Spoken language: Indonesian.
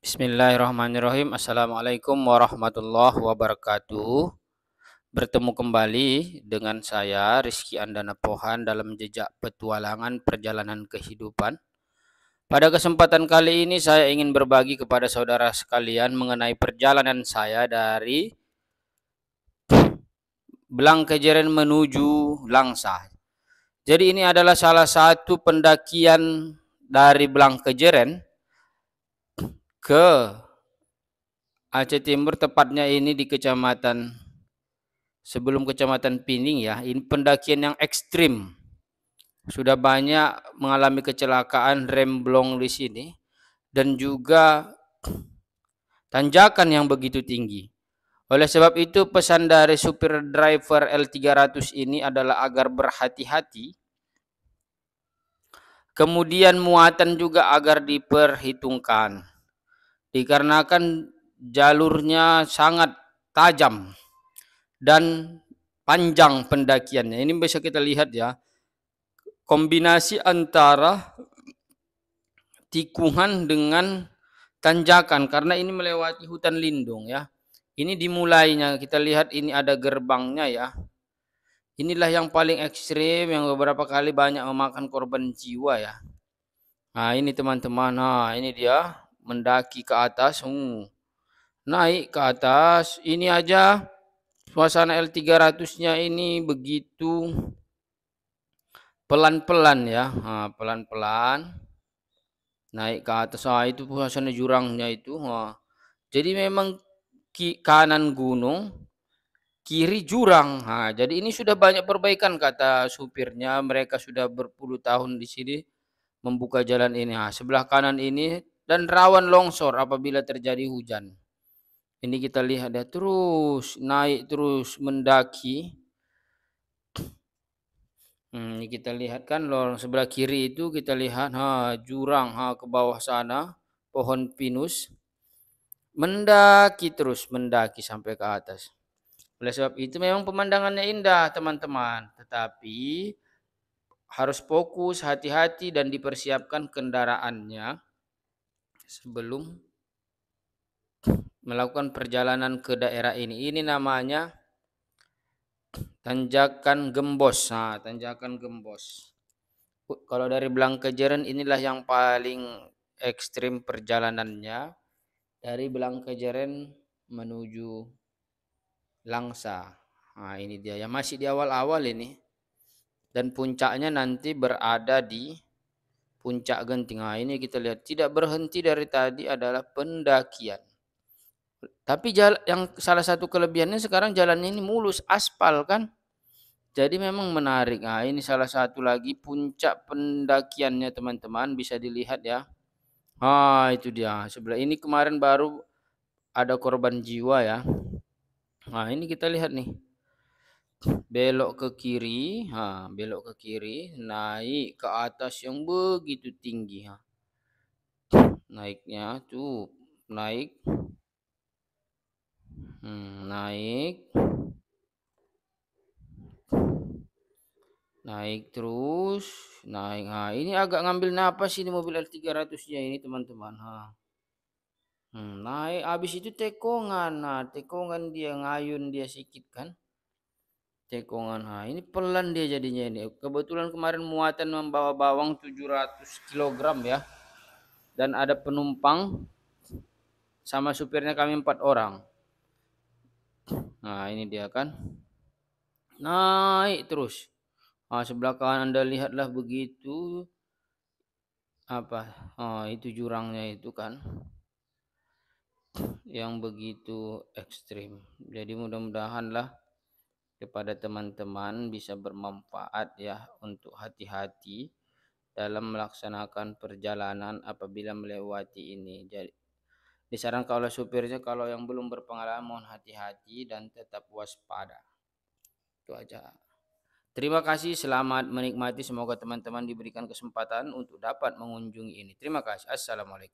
Bismillahirrahmanirrahim. Assalamualaikum warahmatullahi wabarakatuh. Bertemu kembali dengan saya Rizky Andana Pohan dalam jejak petualangan perjalanan kehidupan. Pada kesempatan kali ini saya ingin berbagi kepada saudara sekalian mengenai perjalanan saya dari Belangkejeren menuju Langsa. Jadi ini adalah salah satu pendakian dari Belangkejeren ke Aceh Timur tepatnya ini di kecamatan sebelum kecamatan Pining ya. Ini pendakian yang ekstrim. Sudah banyak mengalami kecelakaan remblong di sini dan juga tanjakan yang begitu tinggi. Oleh sebab itu pesan dari supir driver L300 ini adalah agar berhati-hati. Kemudian muatan juga agar diperhitungkan dikarenakan jalurnya sangat tajam dan panjang pendakiannya. Ini bisa kita lihat ya. Kombinasi antara tikungan dengan tanjakan karena ini melewati hutan lindung ya. Ini dimulainya kita lihat ini ada gerbangnya ya. Inilah yang paling ekstrim yang beberapa kali banyak memakan korban jiwa ya. Nah ini teman-teman, nah ini dia mendaki ke atas, hmm. naik ke atas. Ini aja suasana L300-nya ini begitu pelan-pelan ya, pelan-pelan naik ke atas. Ah, itu suasana jurangnya itu. Ah. Jadi memang ki kanan gunung, kiri jurang. jadi ini sudah banyak perbaikan kata supirnya. Mereka sudah berpuluh tahun di sini membuka jalan ini. sebelah kanan ini dan rawan longsor apabila terjadi hujan. Ini kita lihat ya terus naik terus mendaki. Hmm, ini kita lihat kan lorong sebelah kiri itu kita lihat ha jurang ha ke bawah sana pohon pinus mendaki terus mendaki sampai ke atas. Oleh sebab itu memang pemandangannya indah teman-teman. Tetapi harus fokus, hati-hati dan dipersiapkan kendaraannya sebelum melakukan perjalanan ke daerah ini. Ini namanya tanjakan gembos. Nah, tanjakan gembos. Kalau dari Belang Blangkejeren inilah yang paling ekstrim perjalanannya dari Belang Blangkejeren menuju Langsa. Nah, ini dia yang masih di awal-awal ini. Dan puncaknya nanti berada di puncak genting. Nah, ini kita lihat tidak berhenti dari tadi adalah pendakian. Tapi jalan, yang salah satu kelebihannya sekarang jalannya ini mulus aspal kan. Jadi memang menarik. Nah, ini salah satu lagi puncak pendakiannya teman-teman bisa dilihat ya. Ah, itu dia. Sebelah ini kemarin baru ada korban jiwa ya. Nah, ini kita lihat nih belok ke kiri, ha, belok ke kiri, naik ke atas yang begitu tinggi, ha. Naiknya tuh naik. Hmm, naik. Naik terus, naik. Ha, ini agak ngambil napas ini mobil L300-nya ini, teman-teman, ha. Hmm, naik habis itu tekongan. Nah, tekongan dia ngayun dia sikit kan cekongan Ha, nah, ini pelan dia jadinya ini. Kebetulan kemarin muatan membawa bawang 700 kg ya. Dan ada penumpang sama supirnya kami empat orang. Nah, ini dia kan. Naik terus. Nah, sebelah kanan Anda lihatlah begitu apa? Oh, itu jurangnya itu kan yang begitu ekstrim. Jadi mudah-mudahan lah kepada teman-teman bisa bermanfaat ya untuk hati-hati dalam melaksanakan perjalanan apabila melewati ini. Jadi disarankan oleh supirnya kalau yang belum berpengalaman mohon hati-hati dan tetap waspada. Itu aja. Terima kasih, selamat menikmati. Semoga teman-teman diberikan kesempatan untuk dapat mengunjungi ini. Terima kasih. Assalamualaikum.